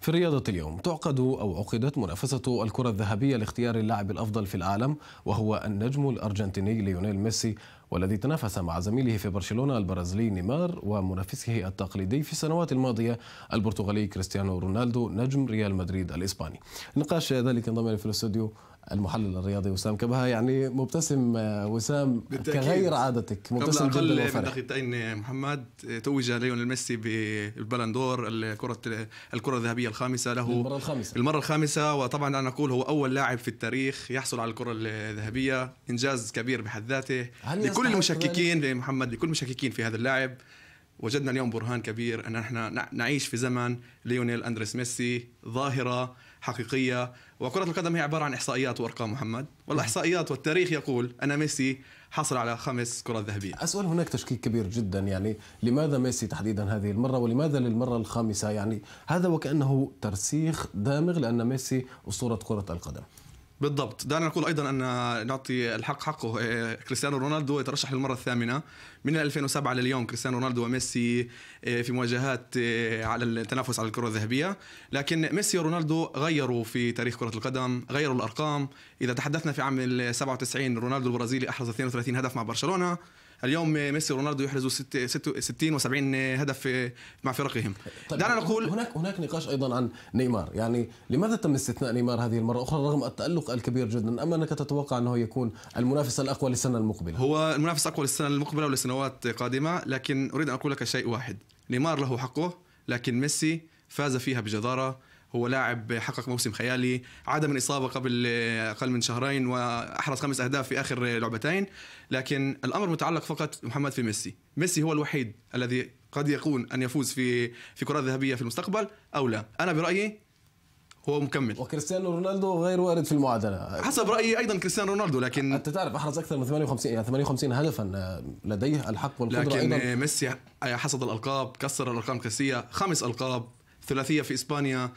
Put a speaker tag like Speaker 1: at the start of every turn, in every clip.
Speaker 1: في رياضة اليوم تعقد أو عقدت منافسة الكرة الذهبية لاختيار اللاعب الأفضل في العالم وهو النجم الأرجنتيني ليونيل ميسي والذي تنافس مع زميله في برشلونة البرازيلي نيمار ومنافسه التقليدي في السنوات الماضية البرتغالي كريستيانو رونالدو نجم ريال مدريد الإسباني نقاش ذلك انضم إلي في الاستوديو المحلل الرياضي وسام كبها يعني مبتسم آه، وسام كغير عادتك مبتسم جدا وفرح. من
Speaker 2: دقيقتين آه، محمد آه، توج ليونيل ميسي بالبلندور الكرة الكرة الذهبية الخامسة له المرة الخامسة المرة الخامسة وطبعا أنا أقول هو أول لاعب في التاريخ يحصل على الكرة الذهبية إنجاز كبير بحد ذاته هل لكل المشككين في إيه، محمد لكل المشككين في هذا اللاعب وجدنا اليوم برهان كبير ان احنا نعيش في زمن ليونيل اندريس ميسي ظاهره حقيقيه وكره القدم هي عباره عن احصائيات وارقام محمد والاحصائيات والتاريخ يقول ان ميسي حصل على خمس كرات ذهبيه اسال هناك
Speaker 1: تشكيك كبير جدا يعني لماذا ميسي تحديدا هذه المره ولماذا للمره الخامسه يعني هذا وكانه ترسيخ دامغ لان ميسي اسطوره كره القدم
Speaker 2: بالضبط دعنا نقول ايضا ان نعطي الحق حقه إيه، كريستيانو رونالدو يترشح للمره الثامنه من 2007 لليوم كريستيانو رونالدو وميسي إيه، في مواجهات إيه، على التنافس على الكره الذهبيه لكن ميسي ورونالدو غيروا في تاريخ كره القدم غيروا الارقام اذا تحدثنا في عام 97 رونالدو البرازيلي احرز 32 هدف مع برشلونه اليوم ميسي ورونالدو يحرزوا 60 و70 هدف مع فرقهم طيب دعنا نقول
Speaker 1: هناك هناك نقاش ايضا عن نيمار يعني لماذا تم استثناء نيمار هذه المره اخرى رغم التالق الكبير جدا اما انك تتوقع انه يكون المنافس الاقوى للسنه المقبله
Speaker 2: هو المنافس الاقوى للسنه المقبله ولسنوات قادمه لكن اريد ان اقول لك شيء واحد نيمار له حقه لكن ميسي فاز فيها بجداره هو لاعب حقق موسم خيالي عاد من إصابة قبل أقل من شهرين وأحرز خمس أهداف في آخر لعبتين لكن الأمر متعلق فقط محمد في ميسي ميسي هو الوحيد الذي قد يكون أن يفوز في في كره ذهبية في المستقبل أو لا أنا برأيي هو مكمل وكريستيانو رونالدو غير وارد في المعادله حسب
Speaker 1: رايي ايضا كريستيانو رونالدو لكن انت تعرف احرز اكثر من 58 يعني 58 هدفا آه، لديه الحق والقدره لكن أيضاً.
Speaker 2: ميسي حصد الالقاب كسر الارقام القياسيه خمس القاب ثلاثيه في اسبانيا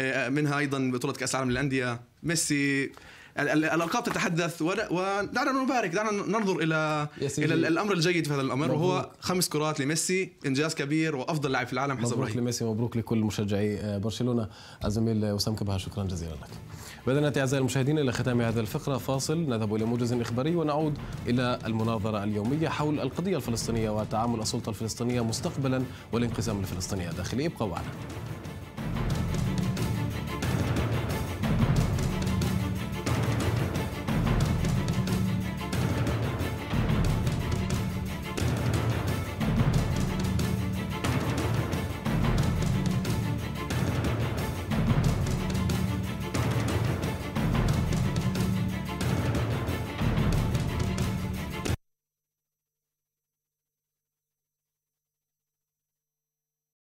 Speaker 2: آه، منها ايضا بطوله كاس العالم للانديه ميسي الالقاب تتحدث ودعنا نبارك دعنا ننظر الى الى الامر الجيد في هذا الامر مبروك. وهو خمس كرات لميسي انجاز كبير وافضل لاعب في العالم حسب مبروك رأيي.
Speaker 1: لميسي مبروك لكل مشجعي آه، برشلونه الزميل وسام كبها شكرا جزيلا لك بدأنا اعزائي المشاهدين الى ختام هذه الفقره فاصل نذهب الى موجز اخباري ونعود الى المناظره اليوميه حول القضيه الفلسطينيه وتعامل السلطه الفلسطينيه مستقبلا والانقسام الفلسطيني الداخلي ابقوا معنا